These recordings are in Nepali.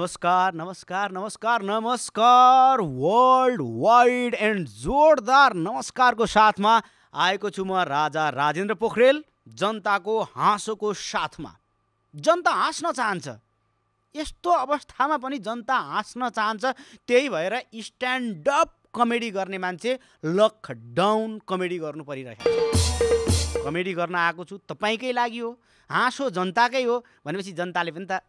नमस्कार नमस्कार नमस्कार नमस्कार वर्ल्ड वाइड एन्ड जोरदार नमस्कारको साथमा आएको छु म राजा राजेन्द्र पोखरेल जनताको हाँसोको साथमा जनता हाँस्न चाहन्छ यस्तो अवस्थामा पनि जनता हाँस्न चाहन्छ त्यही भएर स्ट्यान्डअप कमेडी गर्ने मान्छे लकडाउन कमेडी गर्नु परिरहेको छ कमेडी गर्न आएको छु तपाईँकै लागि हो हाँसो जनताकै हो भनेपछि जनताले पनि त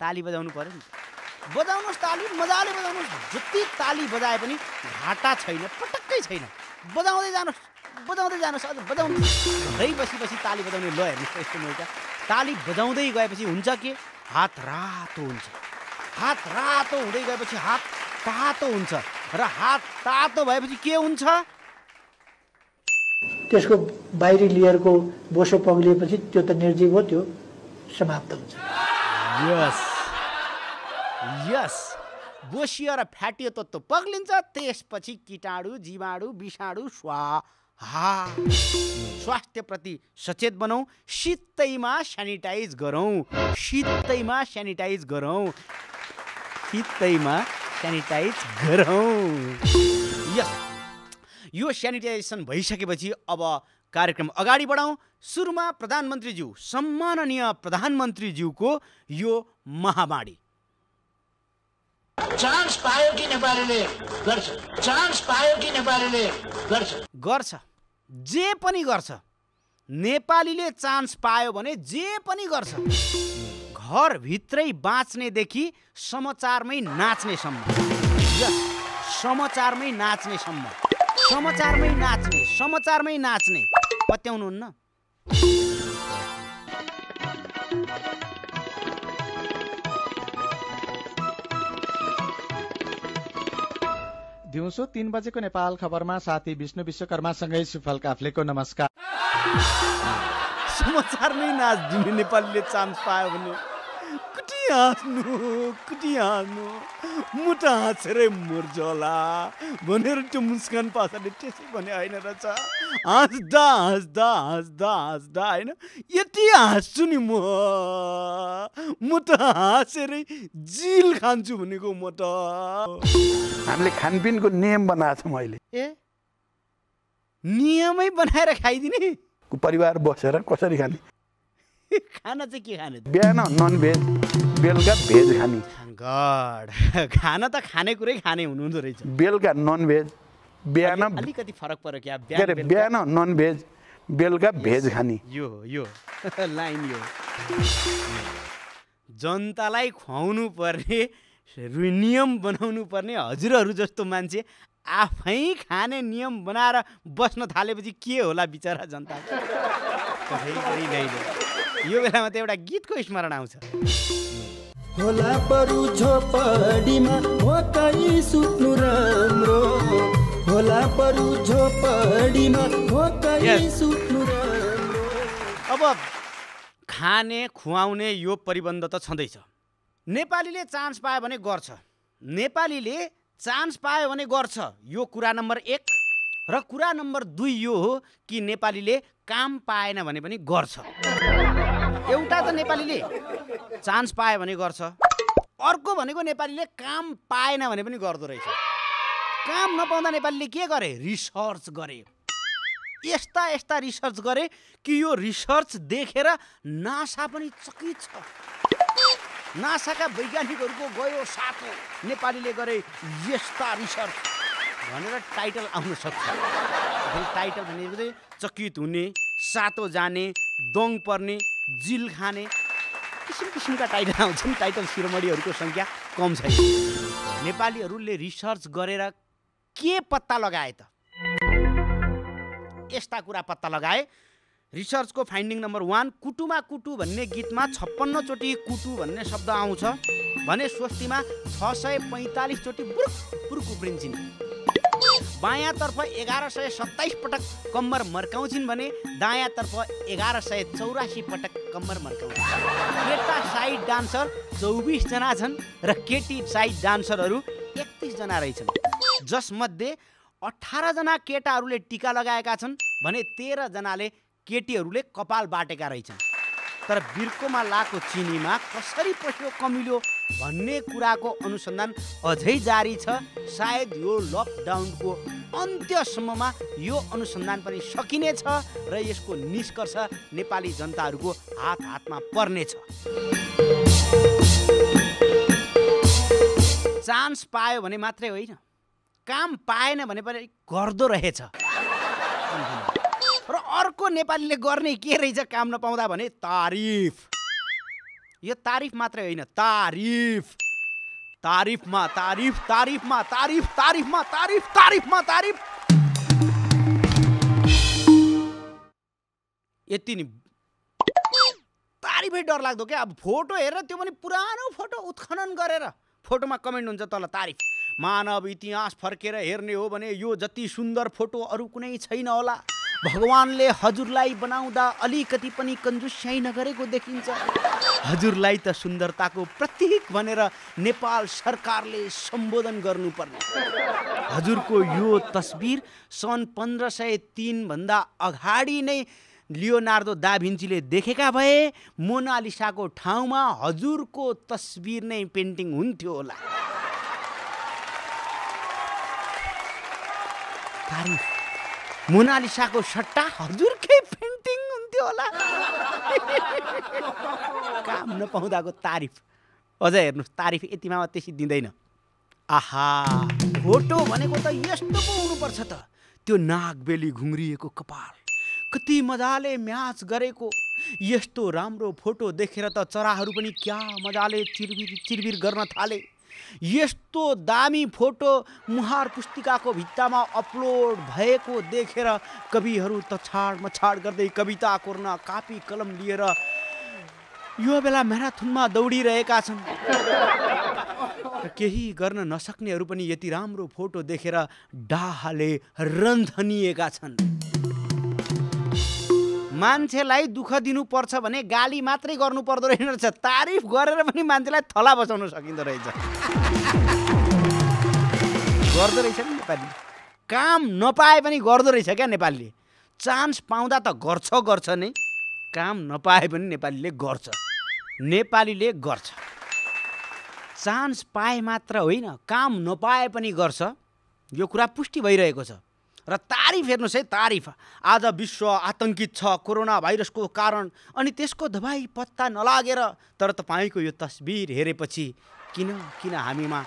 ताली बजाउनु पऱ्यो नि बजाउनुहोस् ताली मजाले बजाउनुहोस् जति ताली बजाए पनि घाटा छैन पटक्कै छैन बजाउँदै जानुहोस् बजाउँदै जानुहोस् अझ बजाउनु घरै बसी ताली बजाउने ल हेर्नुहोस् यस्तो मैले ताली बजाउँदै गएपछि हुन्छ के हात रातो हुन्छ हात रातो हुँदै गएपछि हात तातो हुन्छ र हात तातो भएपछि के हुन्छ त्यसको बाहिरी लेयरको बोसो पग्लिएपछि त्यो त निर्जीव हो त्यो समाप्त हुन्छ यस यस बोसियो र फ्याटियो तत्त्व पग्लिन्छ त्यसपछि किटाणु जीवाणु विषाणु स्वा स्वास्थ्य स्वास्थ्यप्रति सचेत बनाऊ सित्तैमा सेनिटाइज गरौँ सित्तैमा सेनिटाइज गरौँ सित्तैमा सेनिटाइज गरौँ यस यो सेनिटाइजेसन भइसकेपछि अब कार्यक्रम अगाडि बढाउँ सुरुमा प्रधानमन्त्रीज्यू सम्माननीय प्रधानमन्त्रीज्यूको यो महामारी चान्स पायो कि नेपालीले गर्छ चान्स पायो कि नेपालीले गर्छ गर्छ जे पनि गर्छ नेपालीले चान्स पायो भने जे पनि गर्छ घरभित्रै बाँच्नेदेखि समाचारमै नाच्ने सम्म समाचारमै नाच्ने सम्म समाचारमै नाच्ने समाचारमै नाच्ने पत्याउनुहुन्न दिउँसो तीन बजेको नेपाल खबरमा साथी विष्णु विश्वकर्मासँगै सुफल काफ्लेको नमस्कार समाचार नै नाच दिने नेपालीले चान्स पायो भने कुटी हाँस्नु कुटी हाँस्नु मुटा हाँसेरै मुर्जोला भनेर त्यो मुस्कान पासाले त्यसै भने होइन रहेछ हाँस्दा हाँस्दा हाँस्दा हाँस्दा होइन यति हाँस्छु नि म म त हाँसेरै जिल खान्छु भनेको म त हामीले खानपिनको नियम बनाएको छौँ अहिले ए नियमै बनाएर खाइदिने परिवार बसेर कसरी खाने खाना चाहिँ के खाने बिहान नन भेज बेलुका भेज खाने गड खाना त खाने कुरै खाने हुनुहुँदो रहेछ बेलुका नन भेज बिहान अलिकति फरक पऱ्यो क्या बिहान नन भेज बेलुका भेज खाने यो यो लाइन यो जनतालाई खुवाउनु पर्ने नियम बनाउनु पर्ने हजुरहरू जस्तो मान्छे आफै खाने नियम बनाएर बस्न थालेपछि के होला बिचरा जनता यो बेलामा त एउटा गीतको स्मरण आउँछ होला परु झोपडीमा सुत्नु राम्रो होला परु झोपडीमा सुत्नु अब खाने खुवाउने यो परिबन्ध त छँदैछ नेपालीले चान्स पायो भने गर्छ नेपालीले चान्स पायो भने गर्छ यो कुरा नम्बर एक र कुरा नम्बर दुई यो हो कि नेपालीले काम पाएन भने पनि गर्छ एउटा त नेपालीले चान्स पायो भने गर्छ अर्को भनेको नेपालीले काम पाएन भने पनि गर्दो रहेछ काम नपाउँदा नेपालीले के गरे रिसर्च गरे यस्ता यस्ता रिसर्च गरे कि यो रिसर्च देखेर नासा पनि चकित छ नासाका वैज्ञानिकहरूको गयो सातो नेपालीले गरे यस्ता रिसर्च भनेर टाइटल आउन सक्छ टाइटल भनेको चाहिँ चकित हुने सातो जाने दङ पर्ने जिल खाने किसिम किसिमका टाइटल आउँछन् टाइटल शिरोमणीहरूको सङ्ख्या कम छैन नेपालीहरूले रिसर्च गरेर के पत्ता लगाए त यस्ता कुरा पत्ता लगाए रिसर्चको फाइन्डिङ नम्बर वान कुटुमा कुटु भन्ने गीतमा छप्पन्नचोटि कुटु भन्ने शब्द आउँछ भने स्वस्तिमा छ सय पैँतालिसचोटि बुर्क बुर्क उब्रिन्छन् बायाँतर्फ एघार सय सत्ताइस पटक कम्मर मर्काउँछिन् भने दायाँतर्फ एघार सय चौरासी पटक कम्मर मर्काउँछ केटा साइड डान्सर चौबिसजना छन् र केटी साइड डान्सरहरू एकतिसजना रहेछन् जसमध्ये अठारजना केटाहरूले टिका लगाएका छन् भने तेह्रजनाले केटीहरूले कपाल बाटेका रहेछन् तर बिर्कोमा लाएको चिनीमा कसरी पस्यो कमिलो भन्ने कुराको अनुसन्धान अझै जारी छ सायद यो लकडाउनको अन्त्यसम्ममा यो अनुसन्धान पनि सकिनेछ र यसको निष्कर्ष नेपाली जनताहरूको हात हातमा पर्नेछ चान्स पायो भने मात्रै होइन काम पाएन भने पनि गर्दो रहेछ र अर्को नेपालीले गर्ने के रहेछ काम नपाउँदा भने तारिफ यो तारिफ मात्रै होइन तारिफ तारिफमा तारिफ तारिफमा तारिफ तारिफमा तारिफ तारिफमा तारिफ यति नि तारिफै डर लाग्दो क्या अब फोटो हेरेर त्यो पनि पुरानो फोटो उत्खनन गरेर फोटोमा कमेन्ट हुन्छ तल तारिफ मानव इतिहास फर्केर हेर्ने हो भने यो जति सुन्दर फोटो अरू कुनै छैन होला भगवान्ले हजुरलाई बनाउँदा अलिकति पनि कन्जुस्याइ नगरेको देखिन्छ हजुरलाई त सुन्दरताको प्रतीक भनेर नेपाल सरकारले सम्बोधन गर्नुपर्ने हजुरको यो तस्बिर सन् पन्ध्र सय तिनभन्दा अगाडि नै लियोनार्दो दाभिन्चीले देखेका भए मोनालिसाको ठाउँमा हजुरको तस्बिर नै पेन्टिङ हुन्थ्यो होला मोनालिसाको सट्टा हजुरकै पेन्टिङ हुन्थ्यो होला काम नपाउँदाको तारिफ अझ हेर्नुहोस् तारिफ यतिमा त्यसरी दिँदैन आहा फोटो भनेको त यस्तो पो हुनुपर्छ त त्यो नागबेली घुङ्रिएको कपाल कति मजाले म्याच गरेको यस्तो राम्रो फोटो देखेर त चराहरू पनि क्या मजाले चिरबिर चिरबिर गर्न थाले यस्तो दामी फोटो मुहार पुस्तिकाको भित्तामा अपलोड भएको देखेर कविहरू तछाड मछाड गर्दै कविता कोर्न कापी कलम लिएर यो बेला म्याराथुनमा दौडिरहेका छन् केही गर्न नसक्नेहरू पनि यति राम्रो फोटो देखेर डाहाले रन्धनिएका छन् मान्छेलाई दुःख दिनुपर्छ भने गाली मात्रै गर्नु पर्दो रहेछ तारिफ गरेर पनि मान्छेलाई थला बसाउन सकिँदो रहेछ गर्दो रहेछ नि नेपाली काम नपाए पनि गर्दो रहेछ क्या नेपालीले चान्स पाउँदा त गर्छ गर्छ नै काम नपाए पनि नेपालीले गर्छ नेपालीले गर्छ चान्स पाए मात्र होइन काम नपाए पनि गर्छ यो कुरा पुष्टि भइरहेको छ र तारिफ हेर्नुहोस् है तारिफ आज विश्व आतङ्कित छ कोरोना भाइरसको कारण अनि त्यसको दबाई पत्ता नलागेर तर तपाईँको यो तस्बिर हेरेपछि किन किन हामीमा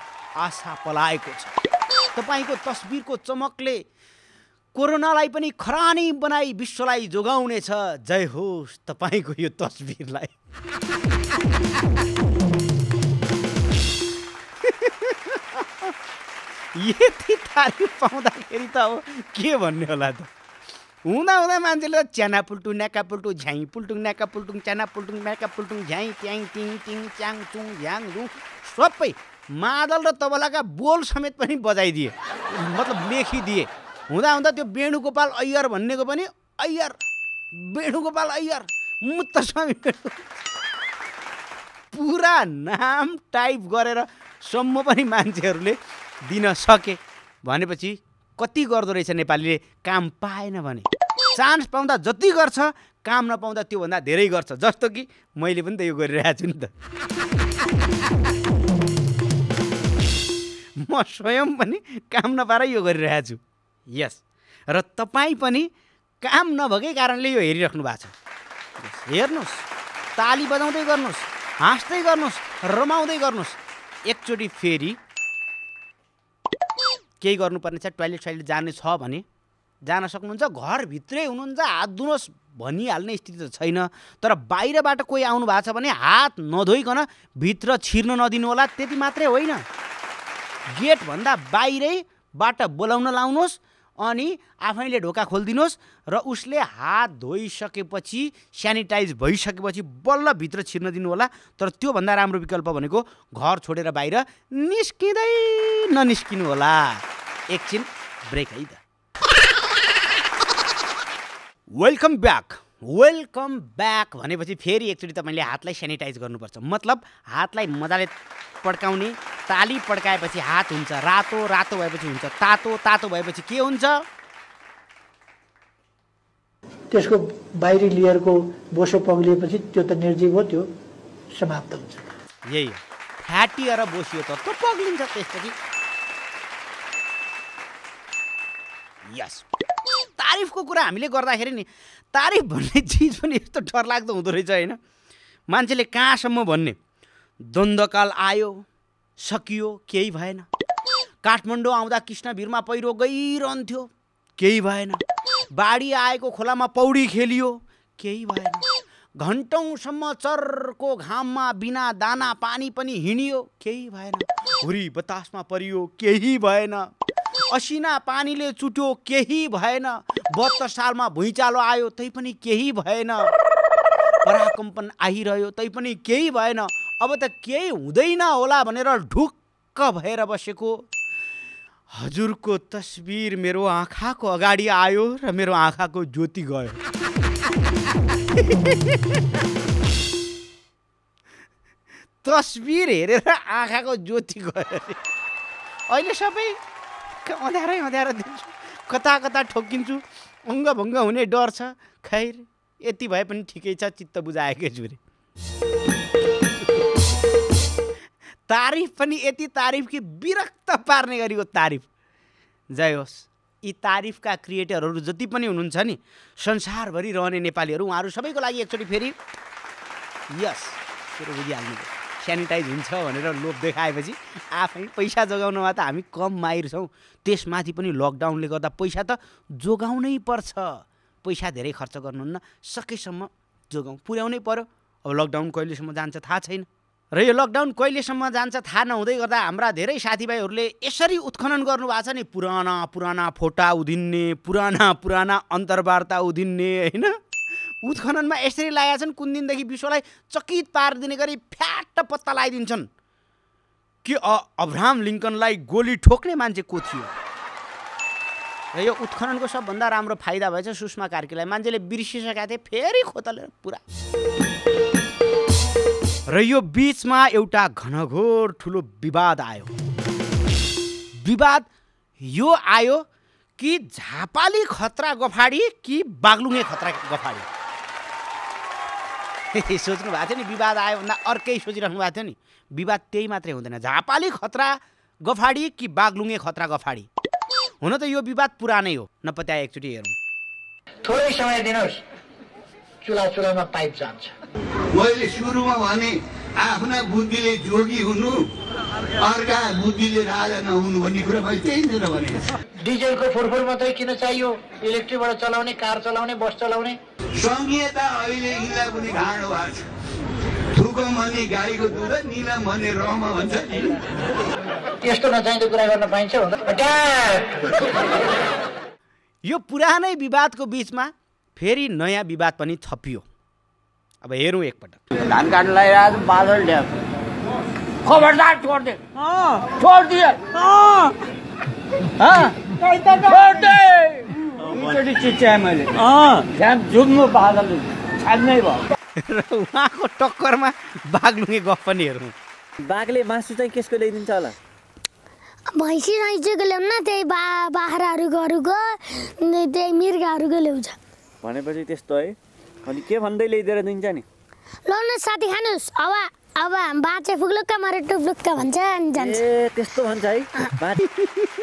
आशा पलाएको छ तपाईँको तस्बिरको चमकले कोरोनालाई पनि खरानी बनाई विश्वलाई जोगाउनेछ जय होस् तपाईँको यो तस्बिरलाई यति तारिफ पाउँदाखेरि त अब के भन्ने होला त हुँदा हुँदा मान्छेले त च्याना पुल्टुङ न्याका पुल्टु झ्याइ पुल्टुङ न्याका पुल्टुङ च्याना पुल्टुङ न्याका पुल्टुङ झ्याइ च्याङ टिङ टिङ च्याङ चुङ झ्याङ झुङ सबै मादल र तबलाका बोल समेत पनि बजाइदिए मतलब लेखिदिए हुँदा हुँदा त्यो वेणुगोपाल अय्यर भन्नेको पनि अय्यर वेणुगोपाल अय्यर स्वामी पुरा नाम टाइप गरेर सम्म पनि मान्छेहरूले दिन सके भनेपछि कति गर्दो रहेछ नेपालीले काम पाएन भने चान्स पाउँदा जति गर्छ काम नपाउँदा त्योभन्दा धेरै गर्छ जस्तो कि मैले पनि त यो गरिरहेको छु नि त म स्वयं पनि काम नपाएर यो गरिरहेको छु यस र तपाईँ पनि काम नभएकै कारणले यो हेरिराख्नु भएको छ हेर्नुहोस् ताली बजाउँदै गर्नुहोस् हाँस्दै गर्नुहोस् रमाउँदै गर्नुहोस् एकचोटि फेरि केही गर्नुपर्ने छ टोइलेट साइलेट जाने छ भने जान सक्नुहुन्छ घरभित्रै हुनुहुन्छ हात धुनुहोस् भनिहाल्ने स्थिति त छैन तर बाहिरबाट कोही आउनु भएको छ भने हात नधोइकन भित्र छिर्न नदिनु होला त्यति मात्रै होइन गेटभन्दा बाहिरैबाट बोलाउन लाउनुहोस् अनि आफैले ढोका खोलिदिनुहोस् र उसले हात धोइसकेपछि सेनिटाइज भइसकेपछि बल्ल भित्र छिर्न दिनु होला तर त्योभन्दा राम्रो विकल्प भनेको घर छोडेर बाहिर निस्किँदै ननिस्किनु होला एकछिन ब्रेक है त वेलकम ब्याक वेलकम ब्याक भनेपछि फेरि एकचोटि तपाईँले हातलाई सेनिटाइज गर्नुपर्छ मतलब हातलाई मजाले पड्काउने ताली पड्काएपछि हात हुन्छ रातो रातो भएपछि हुन्छ तातो तातो भएपछि के हुन्छ त्यसको बाहिरी लेयरको बोसो पग्लिएपछि त्यो त निर्जीव हो त्यो समाप्त हुन्छ यही हो फ्याटिएर बोसियो त पग्लिन्छ त्यसपछि यस तारिफको कुरा हामीले गर्दाखेरि नि तारिफ भन्ने चिज पनि यस्तो डरलाग्दो हुँदो रहेछ होइन मान्छेले कहाँसम्म भन्ने द्वन्द्वकाल आयो सकियो केही भएन काठमाडौँ आउँदा कृष्णभीरमा पहिरो गइरहन्थ्यो केही भएन बाढी आएको खोलामा पौडी खेलियो केही भएन घन्टौँसम्म चरको घाममा बिना दाना पानी पनि हिँडियो केही भएन हुरी बतासमा परियो केही भएन असिना पानीले चुट्यो केही भएन बहत्तर सालमा भुइँचालो आयो तैपनि केही भएन पराकम्पन आइरह्यो तैपनि केही भएन अब त केही हुँदैन होला भनेर ढुक्क भएर बसेको हजुरको तस्बिर मेरो आँखाको अगाडि आयो र मेरो आँखाको ज्योति गयो तस्बिर हेरेर आँखाको ज्योति गयो अहिले सबै अँध्यारै अँध्यारो दिन्छु कता कता ठोक्किन्छु अङ्गभङ्ग हुने डर छ खैर यति भए पनि ठिकै छ चित्त बुझाएकै जुरे तारिफ पनि यति तारिफ कि विरक्त पार्ने गरेको तारिफ जय होस् यी तारिफका क्रिएटरहरू जति पनि हुनुहुन्छ नि संसारभरि रहने नेपालीहरू उहाँहरू सबैको लागि एकचोटि फेरि यस बुझिहाल्नु सेनिटाइज हुन्छ भनेर लोभ देखाएपछि आफै पैसा जोगाउनमा त हामी कम माहिर छौँ त्यसमाथि पनि लकडाउनले गर्दा पैसा त जोगाउनै पर्छ पैसा धेरै खर्च गर्नुहुन्न सकेसम्म जोगाउँ पुर्याउनै पऱ्यो अब लकडाउन कहिलेसम्म जान्छ थाहा छैन र यो लकडाउन कहिलेसम्म जान्छ थाहा नहुँदै गर्दा हाम्रा धेरै साथीभाइहरूले यसरी उत्खनन गर्नुभएको छ नि पुराना पुराना फोटा उधिन्ने पुराना पुराना अन्तर्वार्ता उधिन्ने होइन उत्खननमा यसरी लागेका छन् कुन दिनदेखि विश्वलाई चकित पारिदिने गरी फ्याट पत्ता लगाइदिन्छन् कि अब्राहम लिङ्कनलाई गोली ठोक्ने मान्छे को थियो र यो उत्खननको सबभन्दा राम्रो फाइदा भएछ सुषमा कार्कीलाई मान्छेले बिर्सिसकेका थिए फेरि खोतलेर पुरा र यो बिचमा एउटा घनघोर ठुलो विवाद आयो विवाद यो आयो कि झापाली खतरा गफाडी कि बागलुङे खतरा गफाडी सोच्नु भएको थियो नि विवाद आयो भन्दा अर्कै सोचिराख्नु भएको थियो नि विवाद त्यही मात्रै हुँदैन झापाली खतरा गफाडी कि बागलुङ्गे खतरा गफाडी हुन त यो विवाद पुरानै हो नपत्याए एकचोटि हेरौँ थोरै समय दिनुहोस् चुला चुलामा पाइप जान्छ मैले सुरुमा भने आफ्ना बुद्धिले जोगी हुनु अर्का बुद्धिले राजा नहुनु भन्ने कुरा मैले त्यहीँनिर भने डिजलको फोरफोर मात्रै किन चाहियो इलेक्ट्रिकबाट चलाउने कार चलाउने बस चलाउने सङ्घीयता अहिले यिनलाई पनि घाँडो भएको छ थुको मनी गाईको दुध निला मनी रम भन्छ नि यस्तो नचाहिँदो कुरा गर्न पाइन्छ यो पुरानै विवादको बिचमा फेरि नयाँ विवाद पनि थपियो अब हेरौँ एकपटक धान काट्नलाई आज बादल ड्याम खबरदार छोड दे छोड दुईचोटि चिच्याएँ मैले झुम्नु बादल छाड्नै भयो र उहाँको टक्करमा बाघलुङ्गे गफ पनि हेरौँ बाघले मासु चाहिँ केसको ल्याइदिन्छ होला भैँसी रैँचीको न त्यही बा बाख्राहरूकोहरूको त्यही मिर्गाहरूको ल्याउँछ भनेपछि त्यस्तो है अनि के भन्दै ल्याइदिएर दिन्छ नि ल न साथी खानुहोस् अब अब बाँचे फुक्लुक्क मरे टुप्लुक्क भन्छ अनि जान्छ ए त्यस्तो भन्छ है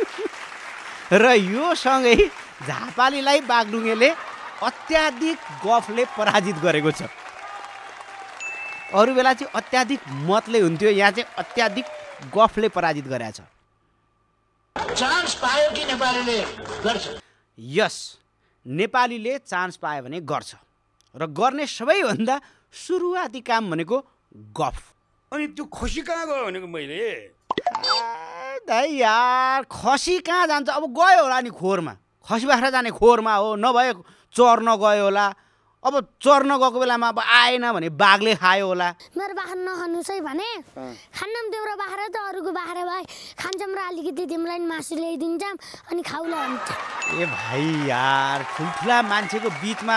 र यो सँगै झापालीलाई बागडुङ्गेले अत्याधिक गफले पराजित गरेको छ अरू बेला चाहिँ अत्याधिक मतले हुन्थ्यो यहाँ चाहिँ अत्याधिक गफले पराजित गरेका छ यस नेपालीले चान्स पायो भने गर्छ र गर्ने सबैभन्दा सुरुवाती काम भनेको गफ अनि त्यो खसी कहाँ गयो भनेको मैले दाइ यार खसी कहाँ जान्छ अब गयो होला नि खोरमा खसी बाख्रा जाने खोरमा हो नभए चर्न गयो होला अब चर्न गएको बेलामा अब आएन भने बाघले खायो होला मेरो बाख्रा नखानुहोस् है भने खान्नम देउरो बाख्रा त अरूको बाख्रा भए खान्छौँ र अलिकति तिमीलाई मासु ल्याइदिन्छौँ अनि खाउला हुन्छ ए भाइ यार ठुल्ठुला मान्छेको बिचमा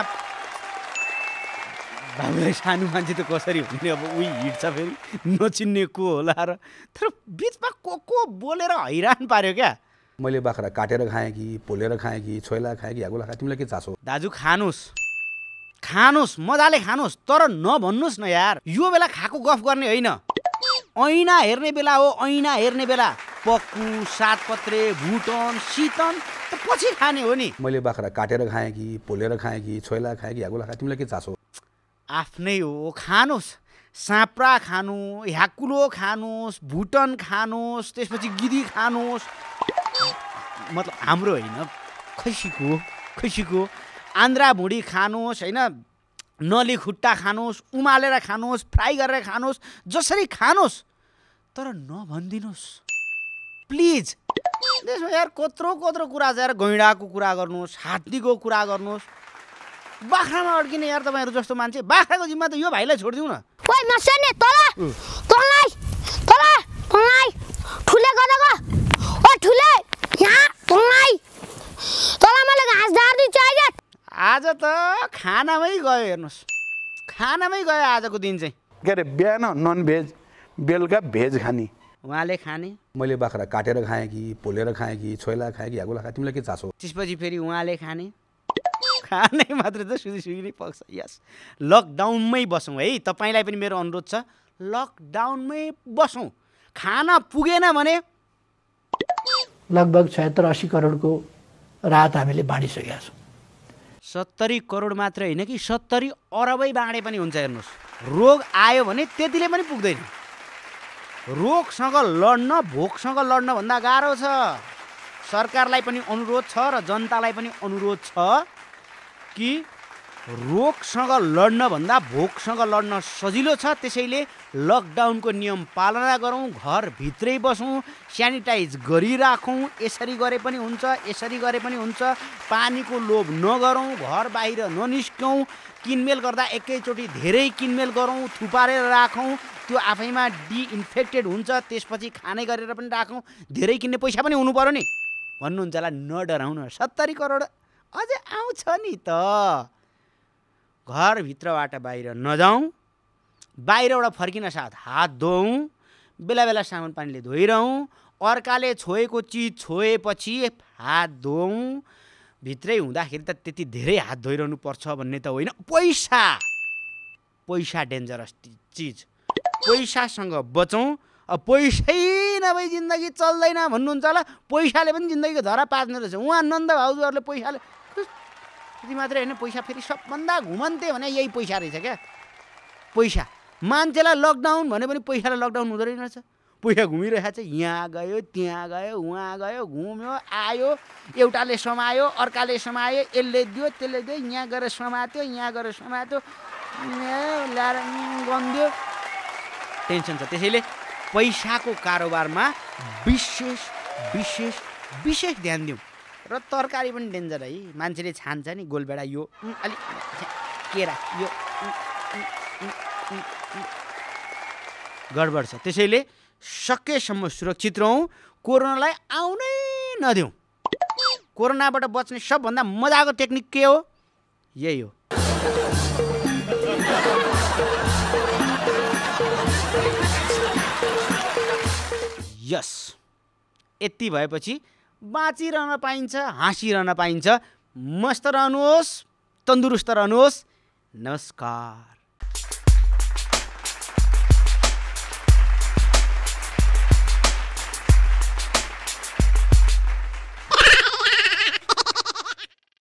बाबुलाई सानो मान्छे त कसरी हुने अब उही हिँड्छ फेरि नचिन्ने को होला र तर बिचमा को को बोलेर हैरान पार्यो क्या मैले बाख्रा काटेर खाएँ कि पोलेर खाएँ कि छोइला खाएँ कि हागुला खाएँ तिमीलाई के चासो दाजु खानुहोस् खानुहोस् मजाले खानुहोस् तर नभन्नुहोस् न यार यो बेला खाएको गफ गर्ने होइन ऐना हेर्ने बेला हो ऐना हेर्ने बेला पक्कु सातपत्रे भुटन सितन त पछि खाने हो नि मैले बाख्रा काटेर खाएँ कि पोलेर खाएँ कि छोइला खाएँ कि हागुला खाएँ तिमीलाई के चासो आफ्नै हो खानुहोस् साँप्रा खानु ह्याकुलो खानुहोस् भुटन खानुहोस् त्यसपछि गिदी खानुहोस् मतलब हाम्रो होइन खैसीको खैसीको आन्द्रा भुँडी खानुहोस् होइन नली खुट्टा खानुहोस् उमालेर खानुहोस् फ्राई गरेर खानुहोस् जसरी खानुहोस् तर नभनिदिनुहोस् प्लिज त्यसमा यार कत्रो कत्रो कुरा छ यार गैँडाको कुरा गर्नुहोस् हात्तीको कुरा गर्नुहोस् बाख्रामा अड्किने यार तपाईँहरू जस्तो मान्छे बाख्राको जिम्मा त यो भाइलाई छोडिदिउँ न ठुले गरेको ठुले मलाई घाँस आज त खानामै गयो हेर्नुहोस् खानामै गयो आजको दिन चाहिँ के अरे बिहान नन भेज बेलुका भेज खाने उहाँले खाने मैले बाख्रा काटेर खाएँ कि पोलेर खाएँ कि छोइला खाएँ कि हागुला खाएँ तिमीलाई के चासो त्यसपछि फेरि उहाँले खाने खाने मात्र त सुधी सुधी नै पक्छ यस लकडाउनमै बसौँ है तपाईँलाई पनि मेरो अनुरोध छ लकडाउनमै बसौँ खाना पुगेन भने लगभग छयत्तर असी करोडको राहत हामीले बाँडिसकेका छौँ सत्तरी करोड मात्र होइन कि सत्तरी अरबै बाँडे पनि हुन्छ हेर्नुहोस् रोग आयो भने त्यतिले पनि पुग्दैन रोगसँग लड्न भोकसँग लड्न भन्दा गाह्रो छ सरकारलाई पनि अनुरोध छ र जनतालाई पनि अनुरोध छ कि रोगसँग लड्नभन्दा भोकसँग लड्न सजिलो छ त्यसैले लकडाउनको नियम पालना गरौँ घरभित्रै बसौँ सेनिटाइज गरिराखौँ यसरी गरे पनि हुन्छ यसरी गरे पनि हुन्छ पानीको लोभ नगरौँ घर बाहिर ननिस्कौँ किनमेल गर्दा एकैचोटि धेरै किनमेल गरौँ थुपारेर राखौँ त्यो आफैमा डिइन्फेक्टेड हुन्छ त्यसपछि खाने गरेर पनि राखौँ धेरै किन्ने पैसा पनि हुनु पऱ्यो नि भन्नुहुन्छ होला न डराउनु सत्तरी करोड अझै आउँछ नि त घरभित्रबाट बाहिर नजाउँ बाहिरबाट फर्किन साथ हात धोऊ बेला बेला सामान पानीले धोइरहँ अर्काले छोएको चिज छोएपछि हात धोऊ भित्रै हुँदाखेरि त त्यति धेरै हात धोइरहनु पर्छ भन्ने त होइन पैसा पैसा डेन्जरस चिज पैसासँग बचौँ अब पैसै नभई जिन्दगी चल्दैन भन्नुहुन्छ होला पैसाले पनि जिन्दगीको धरा पार्ने रहेछ उहाँ नन्द भाउजूहरूले पैसाले त्यति मात्रै होइन पैसा फेरि सबभन्दा घुमन्ते भने यही पैसा रहेछ क्या पैसा मान्छेलाई लकडाउन भने पनि पैसालाई लकडाउन हुँदो रहेछ पैसा घुमिरहेको छ यहाँ गयो त्यहाँ गयो उहाँ गयो घुम्यो आयो एउटाले समायो अर्काले समायो यसले दियो त्यसले दियो यहाँ गएर समात्यो यहाँ गएर समात्यो ल्याएर गन्दियो टेन्सन छ त्यसैले पैसाको कारोबारमा विशेष विशेष विशेष ध्यान दिउँ र तरकारी पनि डेन्जर है मान्छेले छान्छ नि गोलबेडा यो अलिक केरा यो गडबड छ त्यसैले सकेसम्म सुरक्षित रहँ कोरोनालाई आउनै नदिउँ कोरोनाबाट बच्ने सबभन्दा मजाको टेक्निक के हो यही हो यस यति भएपछि बाँचिरहन पाइन्छ हाँसिरहन पाइन्छ मस्त रहनुहोस् तन्दुरुस्त रहनुहोस् नमस्कार